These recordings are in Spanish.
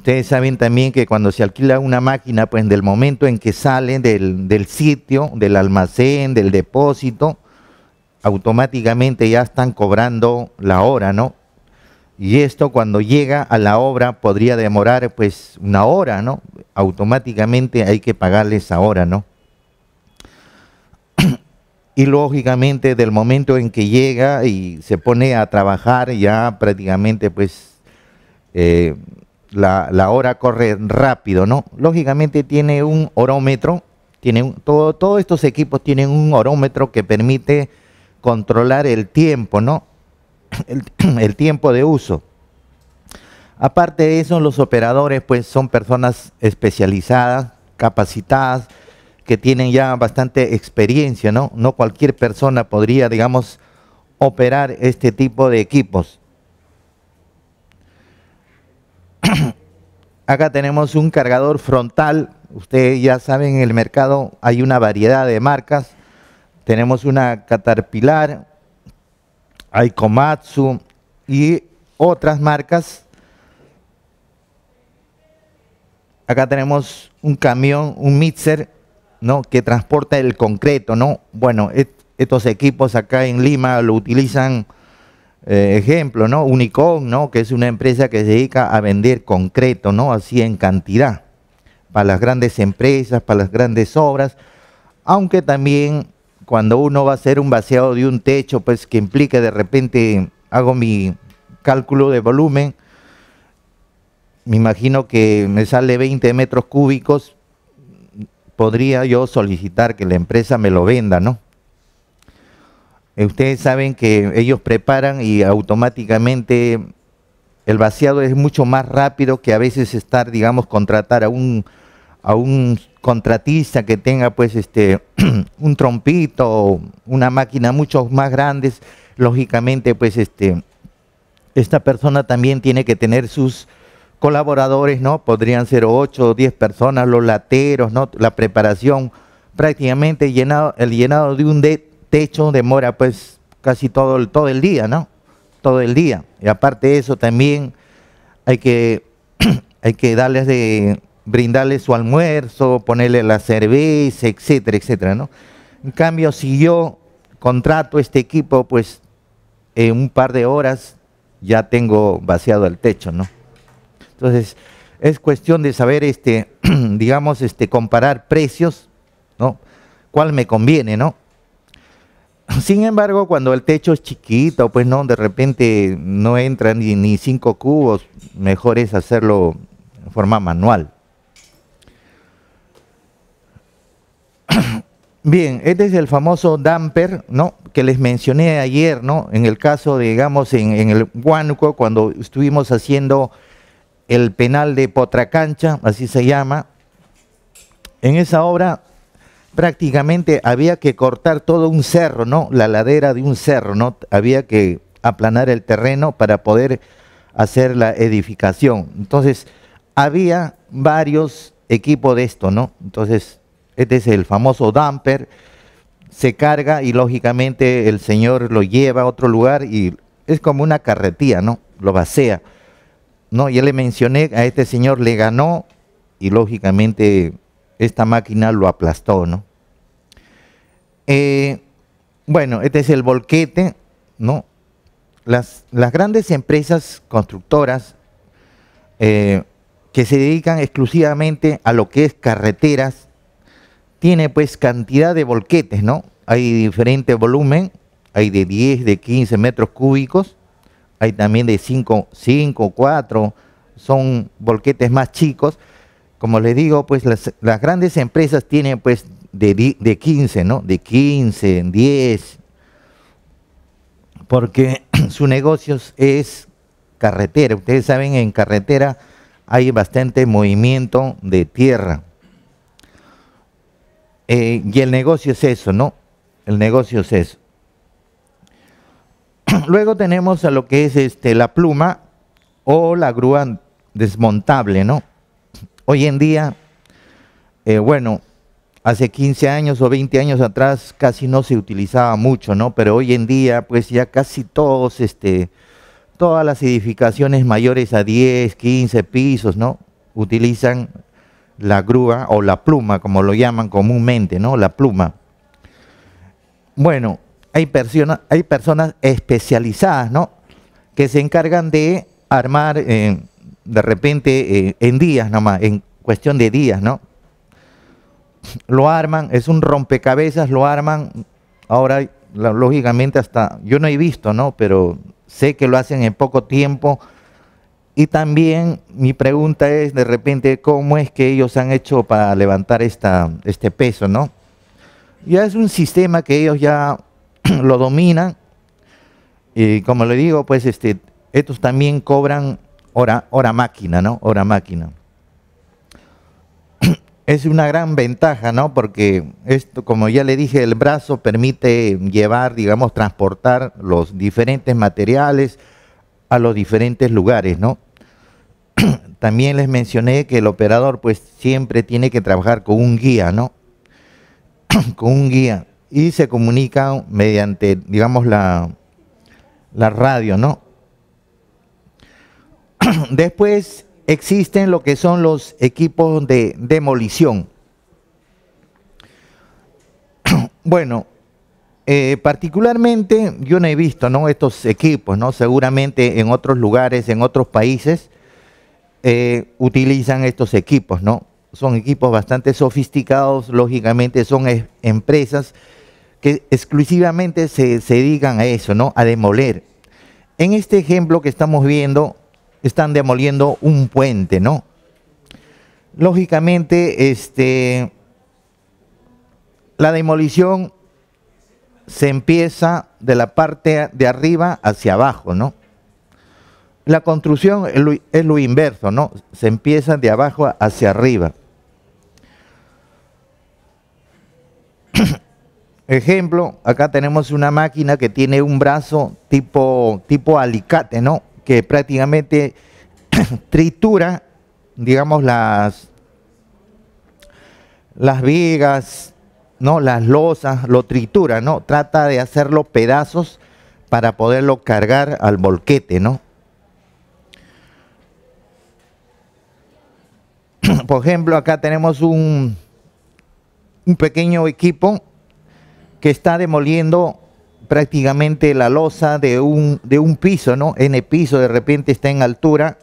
Ustedes saben también que cuando se alquila una máquina, pues del momento en que sale del, sitio, del almacén, del depósito, automáticamente ya están cobrando la hora, ¿no? Y esto cuando llega a la obra podría demorar pues una hora, ¿no? Automáticamente hay que pagarles ahora, ¿no? y lógicamente del momento en que llega y se pone a trabajar ya prácticamente pues eh, la, hora corre rápido, ¿no? Lógicamente tiene un orómetro, tiene todo, todos estos equipos tienen un orómetro que permite controlar el tiempo, ¿no? El, el, tiempo de uso. Aparte de eso, los operadores pues son personas especializadas, capacitadas, que tienen ya bastante experiencia, ¿no? No cualquier persona podría, digamos, operar este tipo de equipos. Acá tenemos un cargador frontal. Ustedes ya saben, en el mercado hay una variedad de marcas. Tenemos una Caterpillar, hay Komatsu y otras marcas. Acá tenemos un camión, un mixer, ¿no? Que transporta el concreto, ¿no? Bueno, estos equipos acá en Lima lo utilizan eh, ejemplo, ¿no? Unicom, ¿no? Que es una empresa que se dedica a vender concreto, ¿no? Así en cantidad, para las grandes empresas, para las grandes obras, aunque también cuando uno va a hacer un vaciado de un techo, pues que implique de repente, hago mi cálculo de volumen, me imagino que me sale 20 metros cúbicos, podría yo solicitar que la empresa me lo venda, ¿no? Eh, ustedes saben que ellos preparan y automáticamente el vaciado es mucho más rápido que a veces estar, digamos, contratar a un, a un contratista que tenga pues este un trompito, una máquina mucho más grandes, lógicamente pues este esta persona también tiene que tener sus colaboradores, ¿no? Podrían ser 8 o 10 personas, los lateros, ¿no? La preparación prácticamente llenado el llenado de un de techo demora pues casi todo, todo el día, ¿no? Todo el día. Y aparte de eso también hay que, hay que darles de, brindarles su almuerzo, ponerle la cerveza, etcétera, etcétera, ¿no? En cambio, si yo contrato este equipo, pues en un par de horas ya tengo vaciado el techo, ¿no? Entonces, es cuestión de saber, este, digamos, este, comparar precios, ¿no? ¿Cuál me conviene, no? Sin embargo, cuando el techo es chiquito, pues no, de repente no entran ni, cinco cubos, mejor es hacerlo de forma manual. Bien, este es el famoso damper, ¿no? Que les mencioné ayer, ¿no? En el caso, digamos, en, el Huánuco, cuando estuvimos haciendo el penal de Potracancha, así se llama. En esa obra prácticamente había que cortar todo un cerro, ¿no? La ladera de un cerro, ¿no? Había que aplanar el terreno para poder hacer la edificación. Entonces, había varios equipos de esto, ¿no? Entonces, este es el famoso damper, se carga y lógicamente el señor lo lleva a otro lugar y es como una carretilla, ¿no? Lo vacía. No, ya le mencioné a este señor, le ganó y lógicamente esta máquina lo aplastó, ¿no? Eh, bueno, este es el volquete, ¿no? Las, grandes empresas constructoras eh, que se dedican exclusivamente a lo que es carreteras, tiene pues cantidad de volquetes, ¿no? Hay diferente volumen, hay de 10, de 15 metros cúbicos, hay también de 5, 5, 4, son volquetes más chicos. Como les digo, pues las, las grandes empresas tienen pues de, 15, ¿no? De 15, 10, porque su negocio es carretera. Ustedes saben, en carretera hay bastante movimiento de tierra. Eh, y el negocio es eso, ¿no? El negocio es eso. Luego tenemos a lo que es este, la pluma o la grúa desmontable, ¿no? Hoy en día, eh, bueno, hace 15 años o 20 años atrás casi no se utilizaba mucho, ¿no? Pero hoy en día, pues ya casi todos, este, todas las edificaciones mayores a 10, 15 pisos, ¿no? Utilizan la grúa o la pluma, como lo llaman comúnmente, ¿no? La pluma. Bueno, hay, hay personas especializadas, ¿no? Que se encargan de armar eh, de repente eh, en días más, en cuestión de días, ¿no? lo arman, es un rompecabezas, lo arman. Ahora, lógicamente, hasta yo no he visto, ¿no? Pero sé que lo hacen en poco tiempo. Y también mi pregunta es, de repente, ¿cómo es que ellos han hecho para levantar esta, este peso, no? Ya es un sistema que ellos ya lo dominan. Y como le digo, pues este, estos también cobran hora, hora máquina, ¿no? Hora máquina es una gran ventaja, ¿no? Porque esto, como ya le dije, el brazo permite llevar, digamos, transportar los diferentes materiales a los diferentes lugares, ¿no? También les mencioné que el operador pues siempre tiene que trabajar con un guía, ¿no? con un guía y se comunica mediante, digamos, la, la radio, ¿no? Después existen lo que son los equipos de demolición. Bueno, eh, particularmente yo no he visto ¿no? estos equipos, ¿no? seguramente en otros lugares, en otros países, eh, utilizan estos equipos, ¿no? Son equipos bastante sofisticados, lógicamente son empresas que exclusivamente se, se dedican a eso, ¿no? A demoler. En este ejemplo que estamos viendo, están demoliendo un puente, ¿no? Lógicamente, este, la demolición se empieza de la parte de arriba hacia abajo, ¿no? La construcción es lo, inverso, ¿no? Se empieza de abajo hacia arriba. Ejemplo, acá tenemos una máquina que tiene un brazo tipo, tipo alicate, ¿no? que prácticamente tritura, digamos, las, las vigas, ¿no? las losas, lo tritura, ¿no? Trata de hacerlo pedazos para poderlo cargar al volquete, ¿no? Por ejemplo, acá tenemos un, un pequeño equipo que está demoliendo prácticamente la losa de un, de un piso, ¿no? N piso de repente está en altura.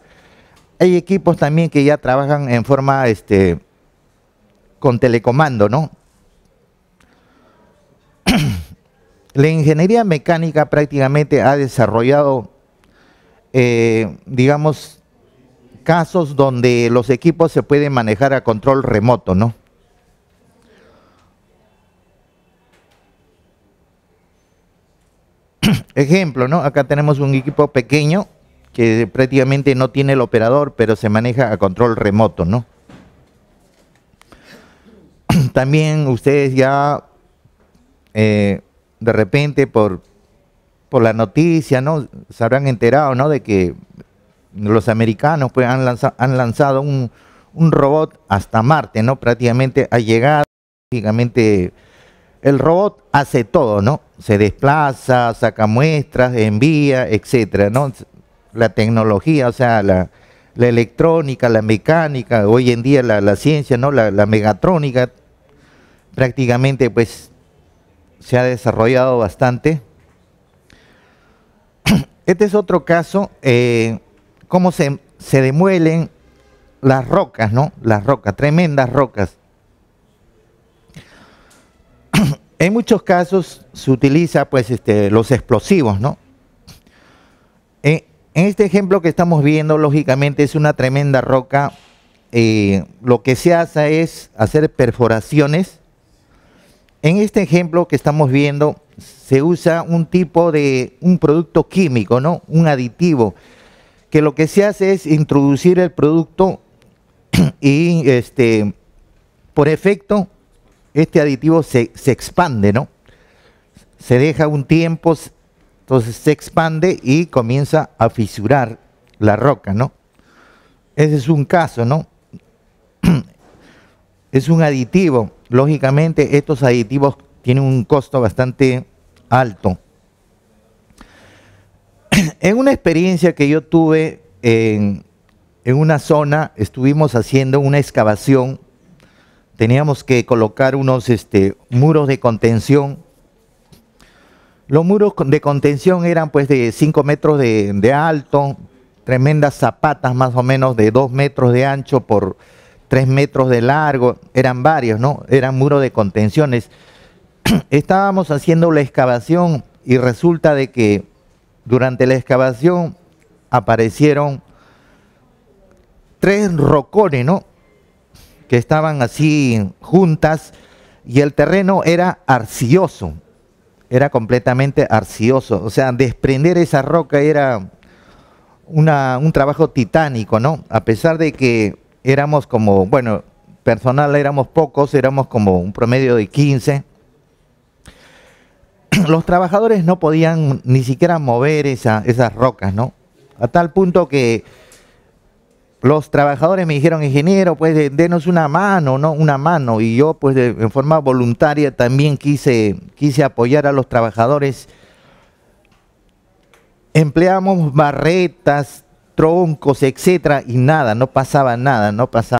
Hay equipos también que ya trabajan en forma este, con telecomando, ¿no? la ingeniería mecánica prácticamente ha desarrollado, eh, digamos, casos donde los equipos se pueden manejar a control remoto, ¿no? Ejemplo, ¿no? Acá tenemos un equipo pequeño que prácticamente no tiene el operador, pero se maneja a control remoto, ¿no? También ustedes ya eh, de repente por, por la noticia, ¿no? Se habrán enterado, ¿no? De que los americanos pues, han, lanzado, han lanzado un, un robot hasta Marte, ¿no? Prácticamente ha llegado, prácticamente el robot hace todo, ¿no? Se desplaza, saca muestras, envía, etcétera, ¿no? La tecnología, o sea, la, electrónica, la mecánica, hoy en día la, ciencia, ¿no? La, la, megatrónica prácticamente pues se ha desarrollado bastante. Este es otro caso, eh, cómo se, se demuelen las rocas, ¿no? Las rocas, tremendas rocas. En muchos casos se utiliza pues este, los explosivos, ¿no? En, este ejemplo que estamos viendo, lógicamente es una tremenda roca. Eh, lo que se hace es hacer perforaciones. En este ejemplo que estamos viendo, se usa un tipo de un producto químico, ¿no? Un aditivo, que lo que se hace es introducir el producto y este por efecto este aditivo se, expande, ¿no? Se deja un tiempo, entonces se expande y comienza a fisurar la roca, ¿no? Ese es un caso, ¿no? Es un aditivo. Lógicamente, estos aditivos tienen un costo bastante alto. En una experiencia que yo tuve en una zona, estuvimos haciendo una excavación teníamos que colocar unos este, muros de contención. Los muros de contención eran pues de 5 metros de, alto, tremendas zapatas más o menos de 2 metros de ancho por 3 metros de largo, eran varios, ¿no? Eran muros de contenciones. Estábamos haciendo la excavación y resulta de que durante la excavación aparecieron tres rocones, ¿no? que estaban así juntas y el terreno era arcioso, era completamente arcioso. o sea, desprender esa roca era una, un trabajo titánico, ¿no? A pesar de que éramos como, bueno, personal éramos pocos, éramos como un promedio de 15, los trabajadores no podían ni siquiera mover esa, esas rocas, ¿no? A tal punto que los trabajadores me dijeron, ingeniero, pues denos una mano, ¿no? Una mano. Y yo, pues en forma voluntaria también quise, quise apoyar a los trabajadores. Empleamos barretas, troncos, etcétera, y nada, no pasaba nada, no pasaba.